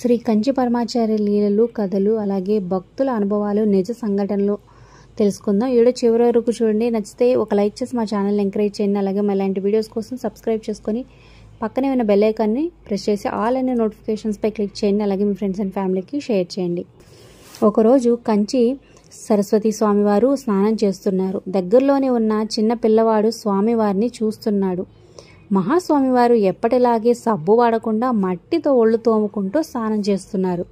శ్రీ కంచి పరమాచార్య లీలలు కథలు అలాగే భక్తుల అనుభవాలు నిజ సంఘటనలు తెలుసుకుందాం ఈడో చివరి వరకు చూడండి నచ్చితే ఒక లైక్ చేసి మా ఛానల్ ఎంకరేజ్ చేయండి అలాగే మా ఇలాంటి వీడియోస్ కోసం సబ్స్క్రైబ్ చేసుకొని పక్కనే ఉన్న బెల్ ఐకాన్ని ప్రెస్ చేసి ఆల్ అనే నోటిఫికేషన్స్పై క్లిక్ చేయండి అలాగే మీ ఫ్రెండ్స్ అండ్ ఫ్యామిలీకి షేర్ చేయండి ఒకరోజు కంచి సరస్వతి స్వామివారు స్నానం చేస్తున్నారు దగ్గరలోనే ఉన్న చిన్న పిల్లవాడు స్వామివారిని చూస్తున్నాడు మహాస్వామివారు ఎప్పటిలాగే సబ్బు వాడకుండా మట్టితో ఒళ్ళు తోముకుంటూ స్నానం చేస్తున్నారు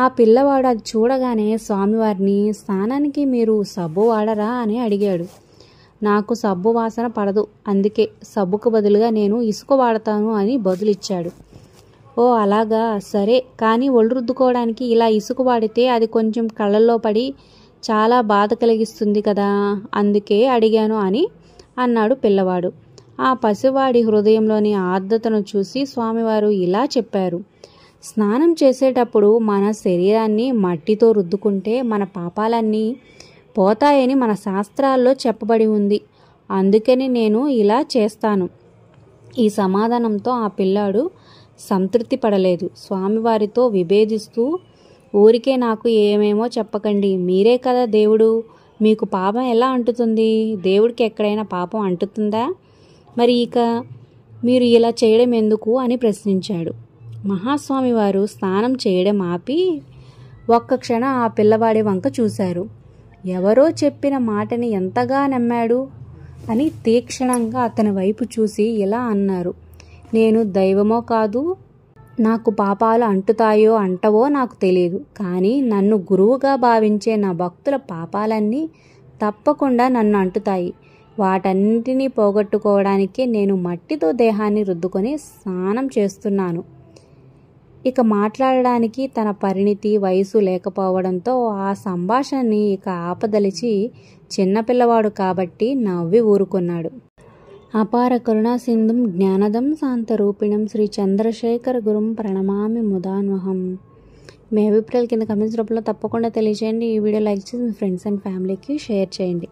ఆ పిల్లవాడు అది చూడగానే స్వామివారిని స్నానానికి మీరు సబ్బు వాడరా అని అడిగాడు నాకు సబ్బు వాసన పడదు అందుకే సబ్బుకు బదులుగా నేను ఇసుక వాడతాను అని బదులిచ్చాడు ఓ అలాగా సరే కానీ ఒళ్ళు రుద్దుకోవడానికి ఇలా ఇసుక వాడితే అది కొంచెం కళ్ళల్లో పడి చాలా బాధ కలిగిస్తుంది కదా అందుకే అడిగాను అని అన్నాడు పిల్లవాడు ఆ పసివాడి హృదయంలోని ఆర్ద్రతను చూసి స్వామివారు ఇలా చెప్పారు స్నానం చేసేటప్పుడు మన శరీరాన్ని మట్టితో రుద్దుకుంటే మన పాపాలన్నీ పోతాయని మన శాస్త్రాల్లో చెప్పబడి ఉంది అందుకని నేను ఇలా చేస్తాను ఈ సమాధానంతో ఆ పిల్లాడు సంతృప్తి పడలేదు స్వామివారితో విభేదిస్తూ ఊరికే నాకు ఏమేమో చెప్పకండి మీరే కదా దేవుడు మీకు పాపం ఎలా అంటుతుంది దేవుడికి ఎక్కడైనా పాపం అంటుతుందా మరి ఇక మీరు ఇలా చేయడం ఎందుకు అని ప్రశ్నించాడు మహాస్వామి వారు స్నానం చేయడం ఆపి ఒక్క క్షణం ఆ పిల్లవాడి వంక చూశారు ఎవరో చెప్పిన మాటని ఎంతగా నమ్మాడు అని తీక్షణంగా అతని వైపు చూసి ఇలా అన్నారు నేను దైవమో కాదు నాకు పాపాలు అంటుతాయో అంటవో నాకు తెలియదు కానీ నన్ను గురువుగా భావించే నా భక్తుల పాపాలన్నీ తప్పకుండా నన్ను అంటుతాయి వాటన్నిటినీ పోగొట్టుకోవడానికి నేను మట్టితో దేహాన్ని రుద్దుకొని స్నానం చేస్తున్నాను ఇక మాట్లాడడానికి తన పరిణితి వయసు లేకపోవడంతో ఆ సంభాషణని ఇక ఆపదలిచి చిన్నపిల్లవాడు కాబట్టి నవ్వి ఊరుకున్నాడు అపార కరుణాసింధుం జ్ఞానదం శాంతరూపిణం శ్రీ చంద్రశేఖర్ గురుం ప్రణమామి ముదాన్వహం మీ అభిప్రాయాలు కింద కమెంట్స్ రూపంలో తప్పకుండా తెలియజేయండి ఈ వీడియో లైక్ చేసి మీ ఫ్రెండ్స్ అండ్ ఫ్యామిలీకి షేర్ చేయండి